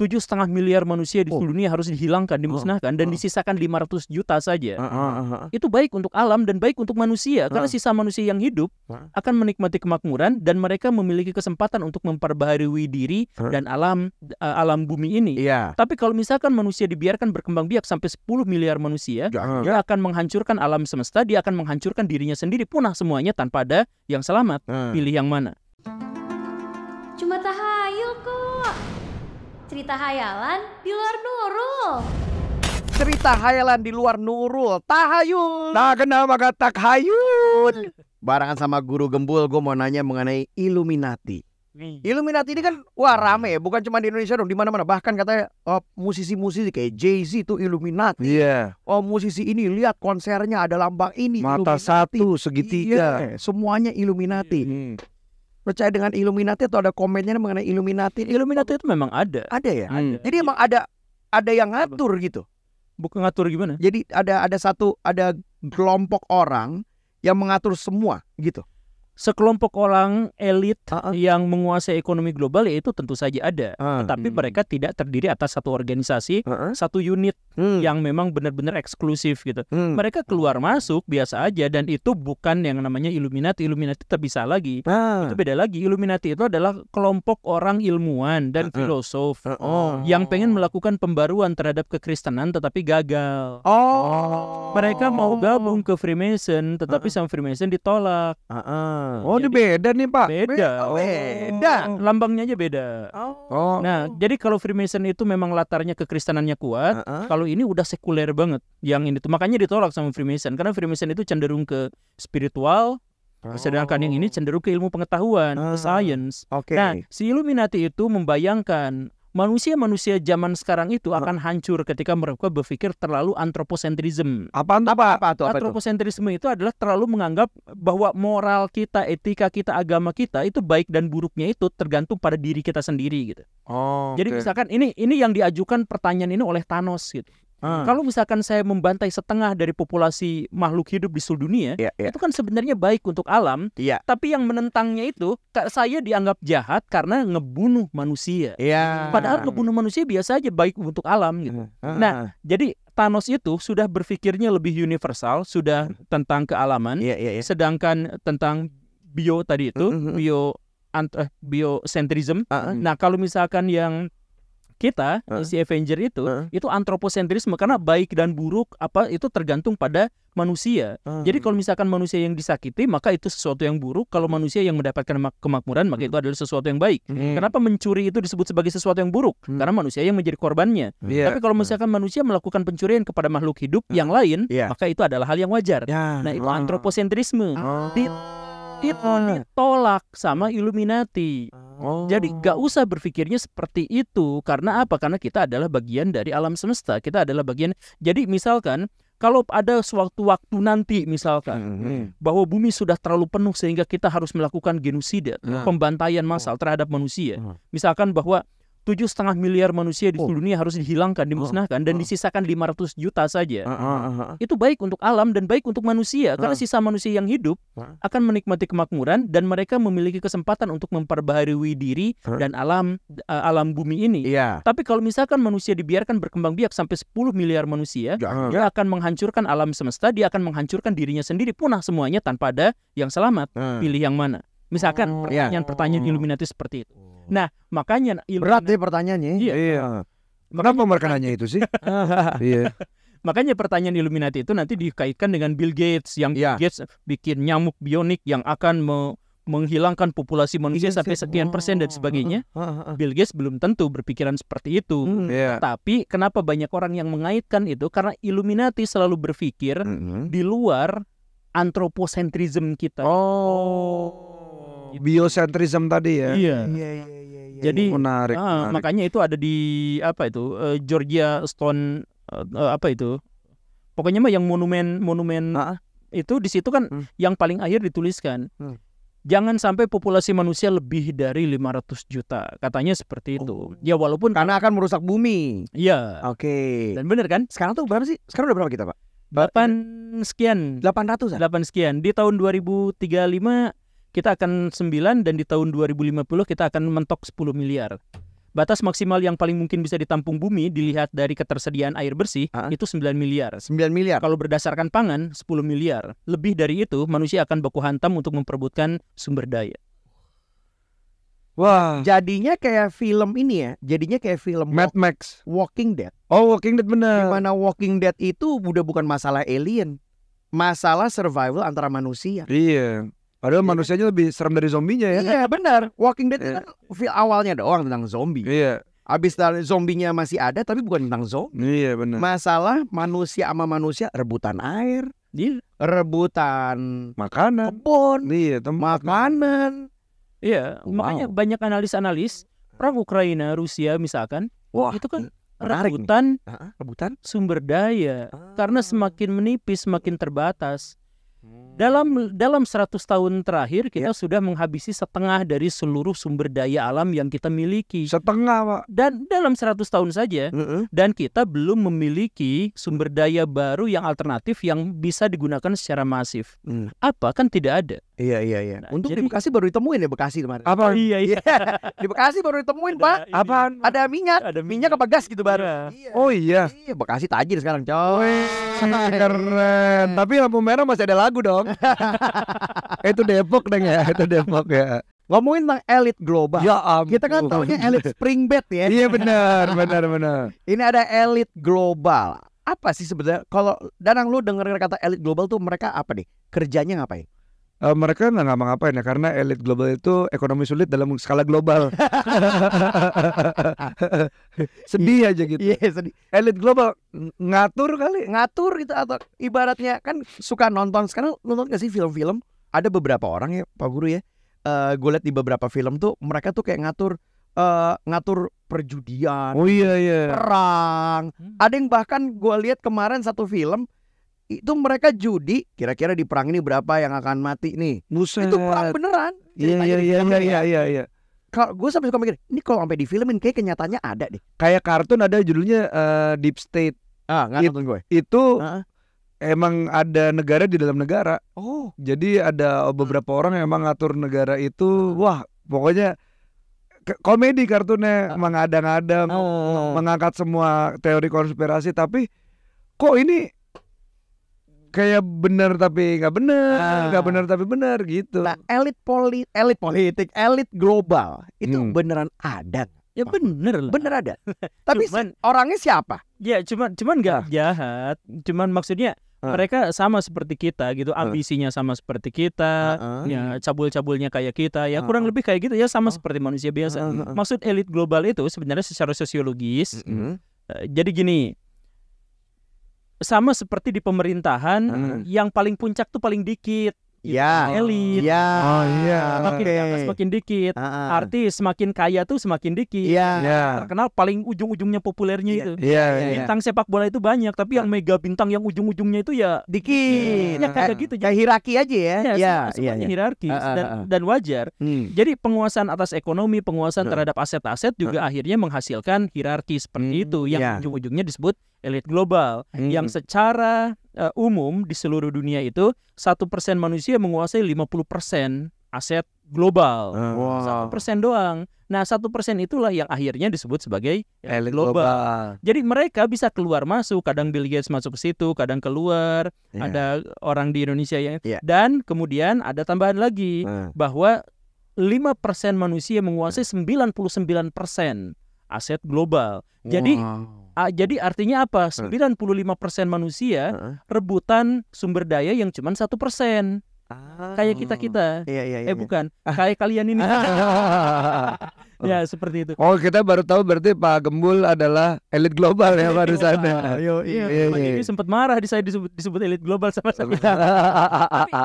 tujuh setengah miliar manusia di seluruh oh. dunia harus dihilangkan, ah, dimusnahkan, dan ah. disisakan 500 juta saja. Ah, Itu baik untuk alam dan baik untuk manusia, karena sisa manusia yang hidup akan menikmati kemakmuran dan mereka memiliki kesempatan untuk memperbaharui diri dan alam eh, alam bumi ini. Yeah. Tapi kalau misalkan manusia dibiarkan berkembang biak sampai 10 miliar manusia, Jangan. Iya. dia akan menghancurkan alam semesta, dia akan menghancurkan dirinya sendiri, punah semuanya tanpa ada yang selamat. Pilih yang mana? cerita hayalan di luar Nurul. Cerita hayalan di luar Nurul, tahayul. Nah kenapa kata hayul? Barangan sama guru gembul gue mau nanya mengenai Illuminati. Illuminati ini kan wah rame ya. bukan cuma di Indonesia dong, di mana-mana. Bahkan katanya oh, musisi-musisi kayak Jay-Z itu Illuminati. Yeah. Oh, musisi ini lihat konsernya ada lambang ini Mata Illuminati. satu segitiga. Iya, semuanya Illuminati. Hmm percaya dengan Illuminati atau ada komennya mengenai Illuminati? Illuminati itu memang ada. Ada ya. Hmm. Jadi emang ada ada yang ngatur gitu. Bukan ngatur gimana? Jadi ada ada satu ada kelompok orang yang mengatur semua gitu sekelompok orang elit uh -uh. yang menguasai ekonomi global yaitu tentu saja ada, uh. tetapi hmm. mereka tidak terdiri atas satu organisasi, uh -uh. satu unit hmm. yang memang benar-benar eksklusif gitu. Hmm. Mereka keluar masuk biasa aja dan itu bukan yang namanya Illuminati. Illuminati terpisah lagi. Uh. Itu beda lagi. Illuminati itu adalah kelompok orang ilmuwan dan uh -uh. filosof uh -uh. yang pengen melakukan pembaruan terhadap kekristenan tetapi gagal. Oh. Mereka mau gabung ke Freemason tetapi uh -uh. sama Freemason ditolak. Uh -uh Oh, jadi, ini beda nih, Pak. Beda. Oh, beda. Lambangnya aja beda. Oh. Nah, jadi kalau Freemason itu memang latarnya kekristenannya kuat, uh-uh. kalau ini udah sekuler banget. Yang ini tuh makanya ditolak sama Freemason karena Freemason itu cenderung ke spiritual, Oh. Sedangkan yang ini cenderung ke ilmu pengetahuan, uh, science. Okay. Nah, si Illuminati itu membayangkan manusia-manusia zaman sekarang itu akan hancur ketika mereka berpikir terlalu antroposentrisme. Apa apa apa itu? antroposentrisme itu? itu adalah terlalu menganggap bahwa moral kita, etika kita, agama kita itu baik dan buruknya itu tergantung pada diri kita sendiri gitu. Oh. Jadi misalkan ini ini yang diajukan pertanyaan ini oleh Thanos gitu. Hmm. Kalau misalkan saya membantai setengah dari populasi makhluk hidup di seluruh dunia, yeah, yeah. itu kan sebenarnya baik untuk alam. Yeah. Tapi yang menentangnya itu, saya dianggap jahat karena ngebunuh manusia. Yeah. Padahal ngebunuh manusia biasa aja baik untuk alam gitu. Hmm. hmm nah, hmm. jadi Thanos itu sudah berpikirnya lebih universal, sudah hmm. tentang kealaman, yeah, yeah, yeah. sedangkan tentang bio tadi itu, mm -hmm. bio ant eh, biosentrism. Uh ah, -huh. Ah. Nah, kalau misalkan yang kita uh. si Avenger itu uh. itu antroposentrisme karena baik dan buruk apa itu tergantung pada manusia. Uh. Jadi kalau misalkan manusia yang disakiti maka itu sesuatu yang buruk, kalau manusia yang mendapatkan kemakmuran maka hmm. itu adalah sesuatu yang baik. Hmm. Kenapa mencuri itu disebut sebagai sesuatu yang buruk? Hmm. Karena manusia yang menjadi korbannya. Yeah. Tapi kalau hmm. misalkan manusia melakukan pencurian kepada makhluk hidup hmm. yang lain yeah. maka itu adalah hal yang wajar. Yeah. Nah, itu antroposentrisme. Uh. Di ditolak iya. sama Illuminati. Oh. Jadi gak usah berpikirnya seperti itu karena apa? Karena kita adalah bagian dari alam semesta. Kita adalah bagian. Jadi misalkan kalau ada suatu waktu nanti misalkan mm -hmm. bahwa bumi sudah terlalu penuh sehingga kita harus melakukan genosida, mm. pembantaian massal oh. terhadap manusia. Mm. Misalkan bahwa tujuh setengah miliar manusia di oh. seluruh dunia harus dihilangkan, dimusnahkan, dan disisakan disisakan 500 juta saja. Ah, ah, ah, Itu baik untuk alam dan baik untuk manusia, karena sisa manusia yang hidup akan menikmati kemakmuran dan mereka memiliki kesempatan untuk memperbaharui diri dan alam uh, alam bumi ini. Yeah. Tapi kalau misalkan manusia dibiarkan berkembang biak sampai 10 miliar manusia, dia akan menghancurkan alam semesta, dia akan menghancurkan dirinya sendiri, punah semuanya tanpa ada yang selamat. Pilih yang mana? Misalkan pertanyaan-pertanyaan oh. hmm. Illuminati seperti itu. Oh. Nah, makanya berat deh pertanyaannya. Iya. iya. Kenapa mereka nanya itu sih? iya. Makanya pertanyaan Illuminati itu nanti dikaitkan dengan Bill Gates yang yeah. Gates bikin nyamuk bionik yang akan me menghilangkan populasi manusia iya sampai sekian persen dan oh. sebagainya. Bill Gates belum tentu berpikiran seperti itu. Mm, yeah. Tapi kenapa banyak orang yang mengaitkan itu? Karena Illuminati selalu berpikir mm -hmm. di luar antroposentrisme kita. Oh. Gitu. biosentrisme tadi ya. Iya. iya, iya, iya Jadi menarik, uh, menarik. Makanya itu ada di apa itu uh, Georgia Stone uh, apa itu? Pokoknya mah yang monumen monumen uh itu di situ kan hmm. yang paling akhir dituliskan. Hmm. Jangan sampai populasi manusia lebih dari 500 juta. Katanya seperti itu. Oh. Ya walaupun karena akan merusak bumi. Ya, Oke. Okay. Dan benar kan? Sekarang tuh berapa sih? Sekarang udah berapa kita, Pak? Delapan sekian. Delapan ratus Delapan sekian. Di tahun 2035 kita akan 9 dan di tahun 2050 kita akan mentok 10 miliar. Batas maksimal yang paling mungkin bisa ditampung bumi dilihat dari ketersediaan air bersih uh itu 9 miliar. 9 miliar. Kalau berdasarkan pangan 10 miliar. Lebih dari itu manusia akan baku hantam untuk memperebutkan sumber daya. Wah. Jadinya kayak film ini ya. Jadinya kayak film Mad walk, Max Walking Dead. Oh, Walking Dead benar. Di mana Walking Dead itu udah bukan masalah alien. Masalah survival antara manusia. Iya. Padahal iya. manusianya lebih serem dari zombinya ya. Iya, yeah, benar. Walking Dead yeah. kan feel awalnya doang tentang zombie. Iya. Yeah. Abis zombinya masih ada tapi bukan tentang zombie. Iya, yeah, benar. Masalah manusia sama manusia rebutan air, yeah. rebutan makanan, kebun, iya, yeah, tempat makanan. Iya, wow. makanya banyak analis-analis perang Ukraina, Rusia misalkan, wah itu kan rebutan, rebutan sumber daya. Ah. Karena semakin menipis, semakin terbatas. Hmm. Dalam dalam 100 tahun terakhir kita yeah. sudah menghabisi setengah dari seluruh sumber daya alam yang kita miliki. Setengah, Pak. Dan dalam 100 tahun saja uh -uh. dan kita belum memiliki sumber daya baru yang alternatif yang bisa digunakan secara masif. Hmm. Apa kan tidak ada. Iya iya iya. Nah, Untuk jadi... di Bekasi baru ditemuin ya Bekasi kemarin. Apa? Iya iya. iya. di Bekasi baru ditemuin, ada, Pak. apa Ada minyak. Ada minyak, apa gas gitu baru. Iya. iya. Oh iya. Iya, Bekasi tajir sekarang, coy. Keren. Tapi lampu merah masih ada lagi lagu dong. itu Depok deng ya, itu Depok ya. Ngomongin tentang elit global. Ya ampun. Kita kan tahunya elit spring bed ya. iya benar, benar, benar. Ini ada elit global. Apa sih sebenarnya? Kalau Danang lu dengerin kata elit global tuh mereka apa nih? Kerjanya ngapain? uh, mereka nggak ngapa-ngapain ya karena elit global itu ekonomi sulit dalam skala global. sedih aja gitu. Iya yeah, sedih. Elit global ngatur kali. Ngatur itu atau ibaratnya kan suka nonton sekarang nonton gak sih film-film? Ada beberapa orang ya Pak Guru ya. Uh, eh, gue liat di beberapa film tuh mereka tuh kayak ngatur uh, ngatur perjudian, oh, iya, iya. perang. Hmm. Ada yang bahkan gue lihat kemarin satu film itu mereka judi kira-kira di perang ini berapa yang akan mati nih Buset. itu perang beneran iya iya iya iya, ya. iya iya iya iya kalau gue sampai suka mikir ini kalau sampai di filmin kayak kenyataannya ada deh kayak kartun ada judulnya uh, Deep State ah nggak nonton gue ya? itu uh-huh. emang ada negara di dalam negara oh jadi ada beberapa orang yang emang ngatur negara itu wah pokoknya komedi kartunnya uh, mengadang-adang uh, mengangkat semua teori konspirasi tapi kok ini kayak benar tapi nggak benar, ah. nggak ah. benar tapi benar gitu. Nah, elit poli, elit politik, elit global itu hmm. beneran ada. Ya bener lah. Bener ada. tapi cuman, orangnya siapa? Ya cuman cuman nggak ah. jahat. Cuman maksudnya ah. Mereka sama seperti kita gitu, ah. ambisinya ah. sama seperti kita, ah, ah. ya cabul-cabulnya kayak kita, ya ah. kurang lebih kayak gitu ya sama ah. seperti manusia biasa. Ah. Maksud elit global itu sebenarnya secara sosiologis, Mm -hmm. jadi gini, sama seperti di pemerintahan hmm. yang paling puncak tuh paling dikit ya elit ya oh, iya. semakin okay. atas semakin dikit uh-uh. artis semakin kaya tuh semakin dikit yeah. Yeah. terkenal paling ujung-ujungnya populernya yeah. itu yeah, yeah, iya. Iya. bintang yeah. sepak bola itu banyak tapi yang mega bintang yang ujung-ujungnya itu ya dikit ya kayak eh, gitu kayak hierarki aja ya Iya, yeah, yeah, yeah. hierarki uh-uh. dan, dan wajar hmm. jadi penguasaan atas ekonomi penguasaan uh-uh. terhadap aset-aset juga uh-uh. akhirnya menghasilkan hierarki seperti hmm. itu yang yeah. ujung-ujungnya disebut elit global hmm. yang secara uh, umum di seluruh dunia itu satu persen manusia menguasai 50 persen aset global ah. satu wow. persen doang. Nah satu persen itulah yang akhirnya disebut sebagai ya, global. global. Jadi mereka bisa keluar masuk, kadang Bill Gates masuk ke situ, kadang keluar. Yeah. Ada orang di Indonesia yang yeah. dan kemudian ada tambahan lagi uh. bahwa persen manusia menguasai 99% aset global. Wow. Jadi a, jadi artinya apa? 95% eh. manusia eh. rebutan sumber daya yang cuma satu persen. Ah. Kayak kita kita, iya, iya, eh, iya, eh bukan, ah. kayak kalian ini. ya seperti itu. Oh kita baru tahu berarti Pak Gembul adalah elit global ya baru sana. Ya. Yo, iya, iya, Ini iya, iya. sempat marah di saya disebut, disebut elit global sama saya.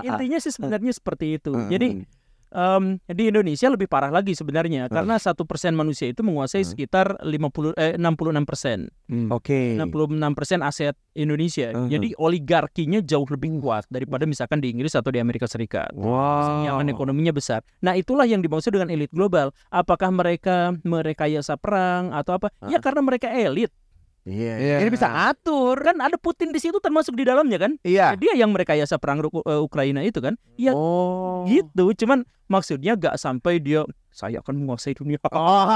intinya sih sebenarnya seperti itu. Hmm. Jadi um, di Indonesia lebih parah lagi sebenarnya hmm. karena satu persen manusia itu menguasai hmm. sekitar 50 eh, enam persen. Hmm. Oke. Okay. 66 persen aset Indonesia. Hmm. Jadi oligarkinya jauh lebih uh. kuat daripada misalkan di Inggris atau di Amerika Serikat. Wow. Yang ekonominya besar. Nah itulah yang dimaksud dengan elit global. Apakah mereka merekayasa perang atau apa? Hmm. Ya karena mereka elit Iya. Yeah. Iya. Ini bisa atur Kan ada Putin di situ termasuk di dalamnya kan? Iya. Yeah. Dia yang merekayasa perang Ruku, uh, eh, Ukraina itu kan? Iya. Oh. Gitu. Cuman maksudnya gak sampai dia saya akan menguasai dunia. Oh.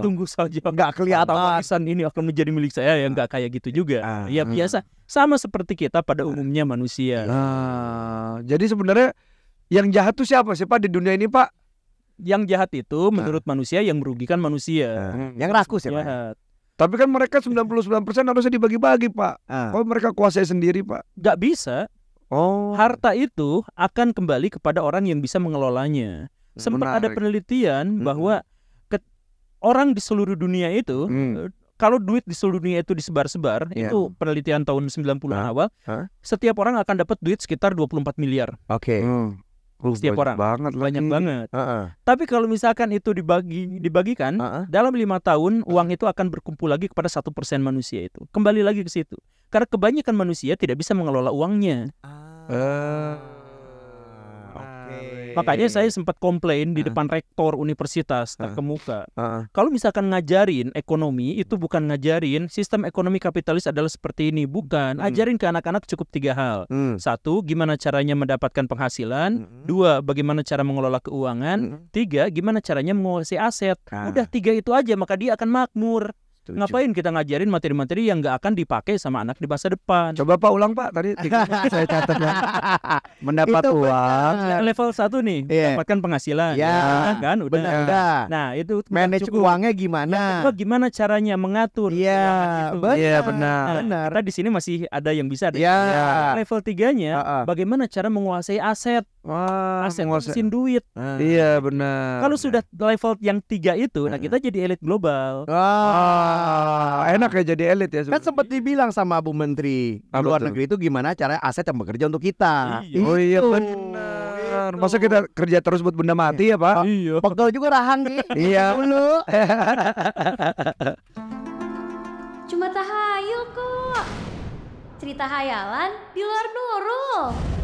Tunggu saja. Gak kelihatan alasan ini akan menjadi milik saya yang gak kayak gitu juga. Uh, Ya biasa. Sama seperti kita pada umumnya manusia. Uh. jadi sebenarnya yang jahat itu siapa sih Pak di dunia ini Pak? Yang jahat itu nah. menurut ah. manusia yang merugikan manusia. Ah. Yang rakus ya Pak. Jahat. Tapi kan mereka 99% harusnya dibagi-bagi, Pak. Ah. Oh, mereka kuasai sendiri, Pak. Gak bisa. Oh. Harta itu akan kembali kepada orang yang bisa mengelolanya. Hmm, Sempat Menarik. ada penelitian hmm. bahwa orang di seluruh dunia itu hmm. Eh, kalau duit di seluruh dunia itu disebar-sebar, yeah. itu penelitian tahun 90-an huh? awal, huh? setiap orang akan dapat duit sekitar 24 miliar. Oke. Okay. Hmm. Uh, setiap orang banget banyak lagi. banget. Uh -uh. Tapi kalau misalkan itu dibagi dibagikan uh -uh. dalam lima tahun uang itu akan berkumpul lagi kepada satu persen manusia itu kembali lagi ke situ karena kebanyakan manusia tidak bisa mengelola uangnya. Uh. Iya, Makanya iya, iya. saya sempat komplain di depan rektor universitas terkemuka. Kalau misalkan ngajarin ekonomi itu hmm. bukan ngajarin sistem ekonomi kapitalis adalah seperti ini, bukan. Hmm. Ajarin ke anak-anak cukup tiga hal. Hmm. Satu, gimana caranya mendapatkan penghasilan. Dua, bagaimana cara mengelola keuangan. Tiga, gimana caranya menguasai aset. Ah. Udah tiga itu aja, maka dia akan makmur. Tujuh. Ngapain kita ngajarin materi-materi yang nggak akan dipakai sama anak di masa depan? Coba Pak ulang Pak tadi saya catat ya mendapat itu uang benar. Nah, level satu nih yeah. mendapatkan penghasilan yeah. ya kan udah benar. Nah, nah itu manage cukup. uangnya gimana ya, gimana caranya mengatur yeah. iya ya, gitu. benar yeah, benar nah, benar kita di sini masih ada yang bisa deh. yeah. Iya. yeah. level tiganya uh -uh. bagaimana cara menguasai aset Wah, aset menguasai duit. Nah. Iya benar. Nah. Kalau sudah level yang tiga itu, nah, nah. kita jadi elit global. Wah, ah. enak ya jadi elit ya. Kan sempat dibilang sama Bu Menteri Apa luar negeri itu gimana cara aset yang bekerja untuk kita. Iya. Oh, iya gitu. benar. Masa kita gitu. kerja terus buat benda mati ya, Pak? Iya. Pegel juga rahang nih. Iya. Dulu. Cuma tahayul kok. Cerita hayalan di luar nurul.